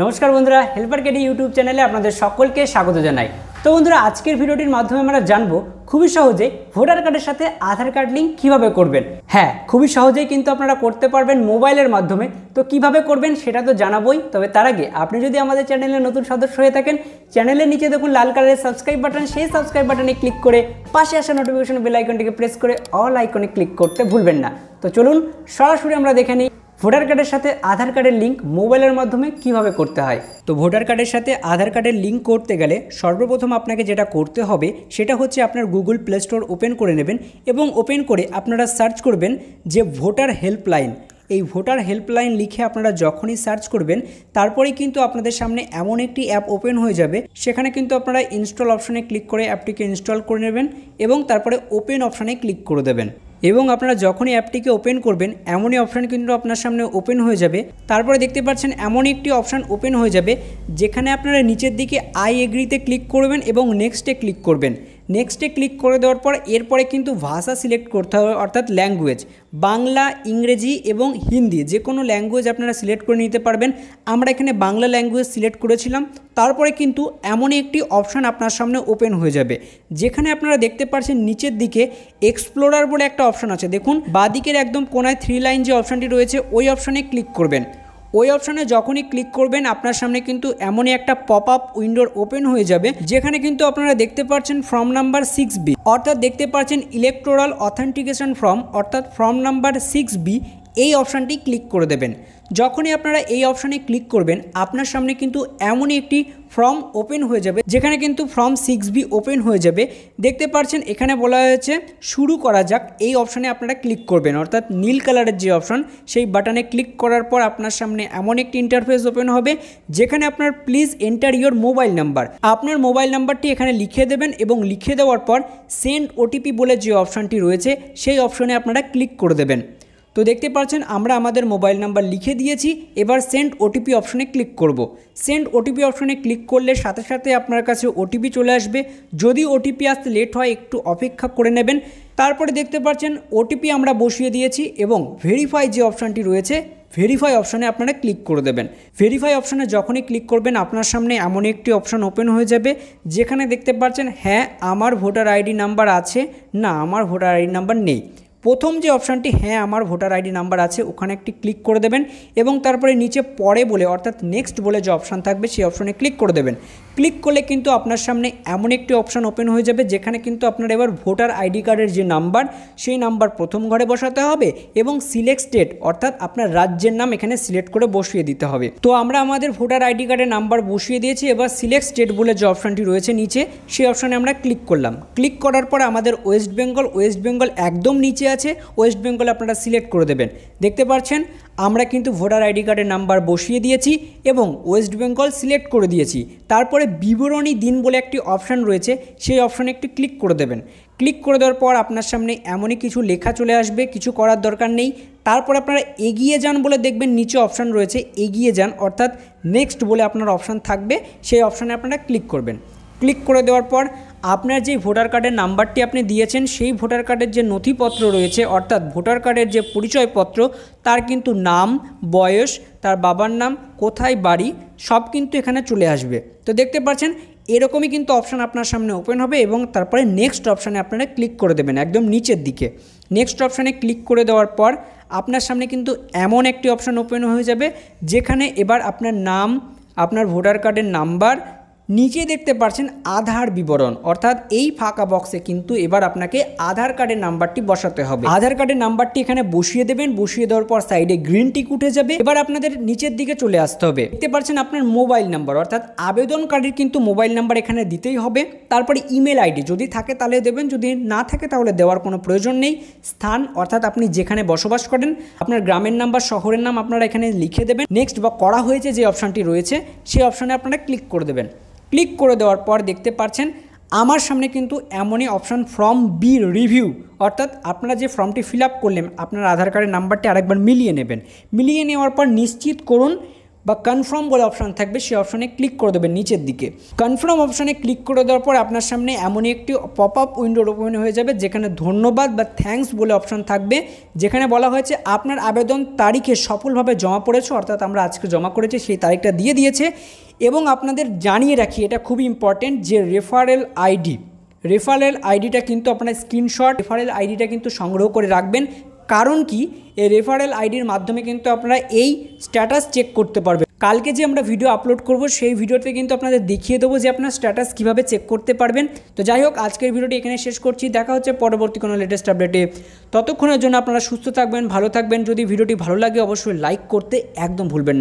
নমস্কার বন্ধুরা helper KD YouTube চ্যানেলে আপনাদের সকলকে স্বাগত জানাই তো বন্ধুরা আজকের ভিডিওটির মাধ্যমে আমরা জানবো খুবই সহজে ভোটার কার্ডের সাথে আধার কার্ড লিঙ্ক কীভাবে করবেন হ্যাঁ খুবই সহজেই কিন্তু আপনারা করতে পারবেন মোবাইলের মাধ্যমে তো কিভাবে করবেন সেটা তো জানাবোই তবে তার আগে আপনি যদি আমাদের চ্যানেলে নতুন সদস্য হয়ে থাকেন চ্যানেলের নিচে দেখুন লাল কালারের সাবস্ক্রাইব বাটন সেই সাবস্ক্রাইব বাটনে ক্লিক করে পাশে আসা নোটিফিকেশন বেল আইকনটিকে প্রেস করে অল আইকনে ক্লিক করতে ভুলবেন না তো চলুন সরাসরি আমরা দেখে নিই ভোটার কার্ডের সাথে আধার কার্ডের লিঙ্ক মোবাইলের মাধ্যমে কিভাবে করতে হয় তো ভোটার কার্ডের সাথে আধার কার্ডের লিঙ্ক করতে গেলে সর্বপ্রথম আপনাকে যেটা করতে হবে সেটা হচ্ছে আপনার গুগল প্লে স্টোর ওপেন করে নেবেন এবং ওপেন করে আপনারা সার্চ করবেন যে ভোটার হেল্পলাইন এই ভোটার হেল্পলাইন লিখে আপনারা যখনই সার্চ করবেন তারপরে কিন্তু আপনাদের সামনে এমন একটি অ্যাপ ওপেন হয়ে যাবে সেখানে কিন্তু আপনারা ইনস্টল অপশনে ক্লিক করে অ্যাপটিকে ইনস্টল করে নেবেন এবং তারপরে ওপেন অপশানে ক্লিক করে দেবেন এবং আপনারা যখনই অ্যাপটিকে ওপেন করবেন এমনই অপশান কিন্তু আপনার সামনে ওপেন হয়ে যাবে তারপরে দেখতে পাচ্ছেন এমন একটি অপশান ওপেন হয়ে যাবে যেখানে আপনারা নিচের দিকে আই এগ্রিতে ক্লিক করবেন এবং নেক্সটে ক্লিক করবেন নেক্সটে ক্লিক করে দেওয়ার পর এরপরে কিন্তু ভাষা সিলেক্ট করতে হবে অর্থাৎ ল্যাঙ্গুয়েজ বাংলা ইংরেজি এবং হিন্দি যে কোনো ল্যাঙ্গুয়েজ আপনারা সিলেক্ট করে নিতে পারবেন আমরা এখানে বাংলা ল্যাঙ্গুয়েজ সিলেক্ট করেছিলাম তারপরে কিন্তু এমনই একটি অপশান আপনার সামনে ওপেন হয়ে যাবে যেখানে আপনারা দেখতে পাচ্ছেন নিচের দিকে এক্সপ্লোরার বলে একটা অপশান আছে দেখুন বাদিকের একদম কোনায় থ্রি লাইন যে অপশানটি রয়েছে ওই অপশানে ক্লিক করবেন ওই অপশানে যখনই ক্লিক করবেন আপনার সামনে কিন্তু এমনই একটা পপ আপ উইন্ডোর ওপেন হয়ে যাবে যেখানে কিন্তু আপনারা দেখতে পাচ্ছেন ফর্ম নাম্বার সিক্স বি অর্থাৎ দেখতে পাচ্ছেন ইলেকট্রোরাল অথেন্টিকেশন ফর্ম অর্থাৎ ফর্ম নাম্বার সিক্স বি এই অপশানটি ক্লিক করে দেবেন যখনই আপনারা এই অপশানে ক্লিক করবেন আপনার সামনে কিন্তু এমনই একটি ফর্ম ওপেন হয়ে যাবে যেখানে কিন্তু ফর্ম সিক্স বি ওপেন হয়ে যাবে দেখতে পারছেন এখানে বলা হয়েছে শুরু করা যাক এই অপশানে আপনারা ক্লিক করবেন অর্থাৎ নীল কালারের যে অপশান সেই বাটনে ক্লিক করার পর আপনার সামনে এমন একটি ইন্টারফেস ওপেন হবে যেখানে আপনার please enter your mobile number আপনার মোবাইল নাম্বারটি এখানে লিখে দেবেন এবং লিখে দেওয়ার পর সেন্ড ওটিপি বলে যে অপশানটি রয়েছে সেই অপশানে আপনারা ক্লিক করে দেবেন তো দেখতে পাচ্ছেন আমরা আমাদের মোবাইল নাম্বার লিখে দিয়েছি এবার সেন্ড ওটিপি অপশনে ক্লিক করব। সেন্ড ওটিপি অপশনে ক্লিক করলে সাথে সাথে আপনার কাছে ওটিপি চলে আসবে যদি ওটিপি আসতে লেট হয় একটু অপেক্ষা করে নেবেন তারপরে দেখতে পাচ্ছেন ওটিপি আমরা বসিয়ে দিয়েছি এবং ভেরিফাই যে অপশানটি রয়েছে ভেরিফাই অপশানে আপনারা ক্লিক করে দেবেন ভেরিফাই অপশানে যখনই ক্লিক করবেন আপনার সামনে এমন একটি অপশান ওপেন হয়ে যাবে যেখানে দেখতে পাচ্ছেন হ্যাঁ আমার ভোটার আইডি নাম্বার আছে না আমার ভোটার আইডি নাম্বার নেই প্রথম যে অপশানটি হ্যাঁ আমার ভোটার আইডি নাম্বার আছে ওখানে একটি ক্লিক করে দেবেন এবং তারপরে নিচে পরে বলে অর্থাৎ নেক্সট বলে যে অপশান থাকবে সেই অপশানে ক্লিক করে দেবেন ক্লিক করলে কিন্তু আপনার সামনে এমন একটি অপশান ওপেন হয়ে যাবে যেখানে কিন্তু আপনার এবার ভোটার আইডি কার্ডের যে নাম্বার সেই নাম্বার প্রথম ঘরে বসাতে হবে এবং সিলেক্ট স্টেট অর্থাৎ আপনার রাজ্যের নাম এখানে সিলেক্ট করে বসিয়ে দিতে হবে তো আমরা আমাদের ভোটার আইডি কার্ডের নাম্বার বসিয়ে দিয়েছি এবার সিলেক্ট স্টেট বলে যে অপশানটি রয়েছে নিচে সেই অপশানে আমরা ক্লিক করলাম ক্লিক করার পর আমাদের ওয়েস্ট বেঙ্গল ওয়েস্ট বেঙ্গল একদম নিচে আছে ওয়েস্ট বেঙ্গল আপনারা সিলেক্ট করে দেবেন দেখতে পাচ্ছেন আমরা কিন্তু ভোটার আইডি কার্ডের নাম্বার বসিয়ে দিয়েছি এবং ওয়েস্ট বেঙ্গল সিলেক্ট করে দিয়েছি তারপরে বিবরণী দিন বলে একটি অপশান রয়েছে সেই অপশানে একটি ক্লিক করে দেবেন ক্লিক করে দেওয়ার পর আপনার সামনে এমনই কিছু লেখা চলে আসবে কিছু করার দরকার নেই তারপর আপনারা এগিয়ে যান বলে দেখবেন নিচে অপশান রয়েছে এগিয়ে যান অর্থাৎ নেক্সট বলে আপনার অপশান থাকবে সেই অপশানে আপনারা ক্লিক করবেন ক্লিক করে দেওয়ার পর আপনার যে ভোটার কার্ডের নাম্বারটি আপনি দিয়েছেন সেই ভোটার কার্ডের যে নথিপত্র রয়েছে অর্থাৎ ভোটার কার্ডের যে পরিচয়পত্র তার কিন্তু নাম বয়স তার বাবার নাম কোথায় বাড়ি সব কিন্তু এখানে চলে আসবে তো দেখতে পাচ্ছেন এরকমই কিন্তু অপশান আপনার সামনে ওপেন হবে এবং তারপরে নেক্সট অপশানে আপনারা ক্লিক করে দেবেন একদম নিচের দিকে নেক্সট অপশানে ক্লিক করে দেওয়ার পর আপনার সামনে কিন্তু এমন একটি অপশান ওপেন হয়ে যাবে যেখানে এবার আপনার নাম আপনার ভোটার কার্ডের নাম্বার নিচে দেখতে পাচ্ছেন আধার বিবরণ অর্থাৎ এই ফাঁকা বক্সে কিন্তু এবার আপনাকে আধার কার্ডের নাম্বারটি বসাতে হবে আধার কার্ডের নাম্বারটি এখানে বসিয়ে দেবেন বসিয়ে দেওয়ার পর সাইডে গ্রিন টিক উঠে যাবে এবার আপনাদের নিচের দিকে চলে আসতে হবে দেখতে পাচ্ছেন আপনার মোবাইল নাম্বার অর্থাৎ আবেদনকারীর কিন্তু মোবাইল নাম্বার এখানে দিতেই হবে তারপরে ইমেল আইডি যদি থাকে তাহলে দেবেন যদি না থাকে তাহলে দেওয়ার কোনো প্রয়োজন নেই স্থান অর্থাৎ আপনি যেখানে বসবাস করেন আপনার গ্রামের নাম বা শহরের নাম আপনারা এখানে লিখে দেবেন নেক্সট বা করা হয়েছে যে অপশানটি রয়েছে সেই অপশানে আপনারা ক্লিক করে দেবেন ক্লিক করে দেওয়ার পর দেখতে পাচ্ছেন আমার সামনে কিন্তু এমনই অপশান ফ্রম বি রিভিউ অর্থাৎ আপনারা যে ফর্মটি ফিল আপ করলেন আপনার আধার কার্ডের নাম্বারটি আরেকবার মিলিয়ে নেবেন মিলিয়ে নেওয়ার পর নিশ্চিত করুন বা কনফার্ম বলে অপশান থাকবে সেই অপশানে ক্লিক করে দেবেন নিচের দিকে কনফার্ম অপশানে ক্লিক করে দেওয়ার পর আপনার সামনে এমনই একটি পপ আপ উইন্ডোর ওপেন হয়ে যাবে যেখানে ধন্যবাদ বা থ্যাংকস বলে অপশান থাকবে যেখানে বলা হয়েছে আপনার আবেদন তারিখে সফলভাবে জমা পড়েছে অর্থাৎ আমরা আজকে জমা করেছি সেই তারিখটা দিয়ে দিয়েছে এবং আপনাদের জানিয়ে রাখি এটা খুবই ইম্পর্টেন্ট যে রেফারেল আইডি রেফারেল আইডিটা কিন্তু আপনার স্ক্রিনশট রেফারেল আইডিটা কিন্তু সংগ্রহ করে রাখবেন কারণ কি এই রেফারেল আইডির মাধ্যমে কিন্তু আপনারা এই স্ট্যাটাস চেক করতে পারবেন কালকে যে আমরা ভিডিও আপলোড করব সেই ভিডিওতে কিন্তু আপনাদের দেখিয়ে দেবো যে আপনার স্ট্যাটাস কিভাবে চেক করতে পারবেন তো যাই হোক আজকের ভিডিওটি এখানে শেষ করছি দেখা হচ্ছে পরবর্তী কোনো লেটেস্ট আপডেটে ততক্ষণের জন্য আপনারা সুস্থ থাকবেন ভালো থাকবেন যদি ভিডিওটি ভালো লাগে অবশ্যই লাইক করতে একদম ভুলবেন না